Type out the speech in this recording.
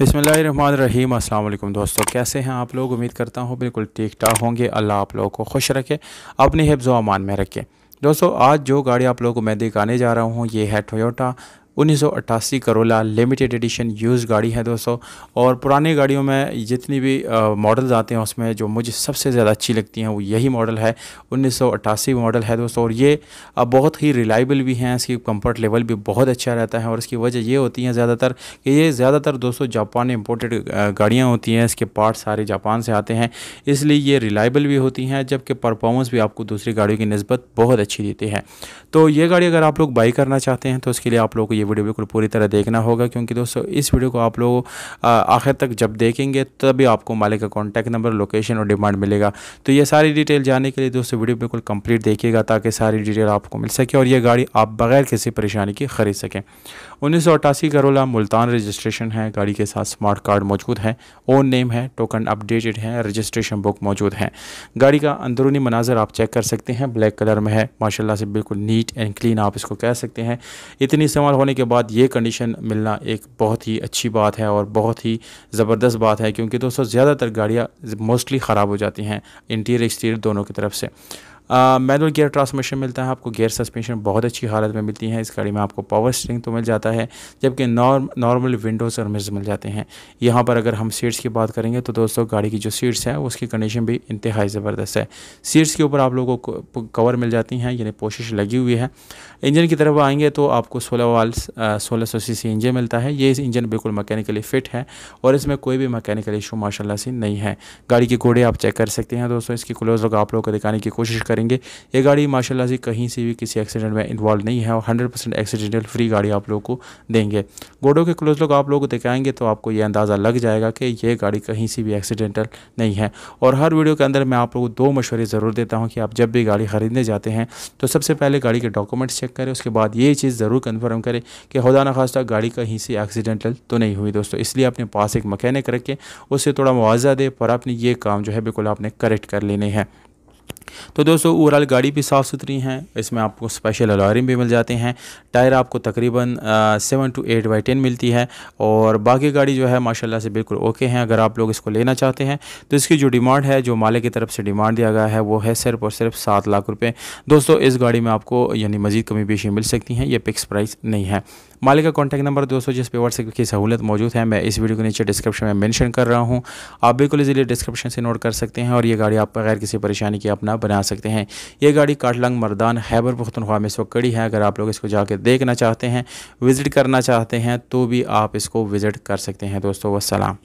बसमीम अल्लाम दोस्तों कैसे हैं आप लोग उम्मीद करता हूँ बिल्कुल ठीक ठाक होंगे अल्लाह आप लोगों को खुश रखे अपने हिफ्ज़ अमान में रखें दोस्तों आज जो गाड़ी आप लोगों को मैं दिखाने जा रहा हूँ ये है Toyota 1988 Corolla limited edition use गाड़ी है दोस्तों और पुरानी गाड़ियों में जितनी भी मॉडल्स आते हैं उसमें जो मुझे सबसे ज़्यादा अच्छी लगती हैं वो यही मॉडल है 1988 मॉडल है दोस्तों और ये अब बहुत ही रिलायबल भी हैं इसकी कंफर्ट लेवल भी बहुत अच्छा रहता है और इसकी वजह ये होती है ज़्यादातर कि ये ज़्यादातर दोस्तों जापान इम्पोर्टेड गाड़ियाँ होती हैं इसके पार्ट सारे जापान से आते हैं इसलिए ये रिलायबल भी होती हैं जबकि परफॉर्मेंस भी आपको दूसरी गाड़ियों की नस्बत बहुत अच्छी देती है तो ये गाड़ी अगर आप लोग बाई करना चाहते हैं तो उसके लिए आप लोग को ये ये वीडियो बिल्कुल पूरी तरह देखना होगा क्योंकि दोस्तों इस वीडियो को आप लोग आखिर तक जब देखेंगे तभी आपको मालिक का कॉन्टैक्ट नंबर लोकेशन और डिमांड मिलेगा तो ये सारी डिटेल जानने के लिए दोस्तों वीडियो बिल्कुल कंप्लीट देखिएगा ताकि सारी डिटेल आपको मिल सके और ये गाड़ी आप बगैर किसी परेशानी की ख़रीद सकें उन्नीस का रोला मुल्तान रजिस्ट्रेशन है गाड़ी के साथ स्मार्ट कार्ड मौजूद है ओन नेम है टोकन अपडेटेड है रजिस्ट्रेशन बुक मौजूद है गाड़ी का अंदरूनी मनाजर आप चेक कर सकते हैं ब्लैक कलर में है माशाल्लाह से बिल्कुल नीट एंड क्लीन आप इसको कह सकते हैं इतनी इस्तेमाल होने होने के बाद ये कंडीशन मिलना एक बहुत ही अच्छी बात है और बहुत ही ज़बरदस्त बात है क्योंकि दोस्तों ज़्यादातर गाड़ियाँ मोस्टली ख़राब हो जाती हैं इंटीरियर एक्सटीरियर दोनों की तरफ से मैनुअल गियर ट्रांसमिशन मिलता है आपको गियर सस्पेंशन बहुत अच्छी हालत में मिलती है इस गाड़ी में आपको पावर स्ट्रिंग तो मिल जाता है जबकि नॉर्म नॉर्मल विंडोज़ और मिर्ज मिल जाते हैं यहाँ पर अगर हम सीट्स की बात करेंगे तो दोस्तों गाड़ी की जो सीट्स है उसकी कंडीशन भी इंतहाई ज़बरदस्त है सीट्स के ऊपर आप लोगों को कवर मिल जाती हैं यानी पोशिश लगी हुई है इंजन की तरफ आएंगे तो आपको सोलह वाल सोलह सौ सी इंजन मिलता है ये इंजन बिल्कुल मैकेनिकली फ़िट है और इसमें कोई भी मैकेनिकल इशू माशाला से नहीं है गाड़ी के घोड़े आप चेक कर सकते हैं दोस्तों इसकी क्लोज लोग आप लोगों को दिखाने की कोशिश करेंगे ये गाड़ी माशाल्लाह से कहीं से भी किसी एक्सीडेंट में इन्वॉल्व नहीं है और हंड्रेड परसेंट एक्सीडेंटल फ्री गाड़ी आप लोगों को देंगे गोडो के क्लोज लोग आप लोगों को दिखाएंगे तो आपको ये अंदाज़ा लग जाएगा कि ये गाड़ी कहीं से भी एक्सीडेंटल नहीं है और हर वीडियो के अंदर मैं आप लोगों को दो मशवरे ज़रूर देता हूँ कि आप जब भी गाड़ी ख़रीदने जाते हैं तो सबसे पहले गाड़ी के डॉक्यूमेंट्स चेक करें उसके बाद ये चीज़ ज़रूर कन्फर्म करें कि खुदा न खास्ता गाड़ी कहीं से एक्सीडेंटल तो नहीं हुई दोस्तों इसलिए अपने पास एक मकैनिक रखें उससे थोड़ा मुआवजा दे पर आपने ये काम जो है बिल्कुल आपने करेक्ट कर लेने हैं तो दोस्तों ओवरऑल गाड़ी भी साफ़ सुथरी हैं इसमें आपको स्पेशल अलारिम भी मिल जाते हैं टायर आपको तकरीबन seven to eight by ten मिलती है और बाकी गाड़ी जो है माशाल्लाह से बिल्कुल ओके हैं अगर आप लोग इसको लेना चाहते हैं तो इसकी जो डिमांड है जो मालिक की तरफ से डिमांड दिया गया है वो है सिर्फ और सिर्फ सात लाख रुपये दोस्तों इस गाड़ी में आपको यानी मजीद कमी पेशी मिल सकती हैं ये फिक्स प्राइस नहीं है मालिक का कॉन्टैक्ट नंबर दोस्तों जिस पे व्हाट्सएप की सहूलत मौजूद है मैं इस वीडियो के नीचे डिस्क्रिप्शन में मेंशन कर रहा हूँ आप बिल्कुल इजीली डिस्क्रिप्शन से नोट कर सकते हैं और ये गाड़ी आप बगैर किसी परेशानी की अपना बना सकते हैं ये गाड़ी काटलंग मरदान हैबर पुख्तनख्वा में इस वक्त कड़ी है अगर आप लोग इसको जाके देखना चाहते हैं विज़िट करना चाहते हैं तो भी आप इसको विज़िट कर सकते हैं दोस्तों वसलाम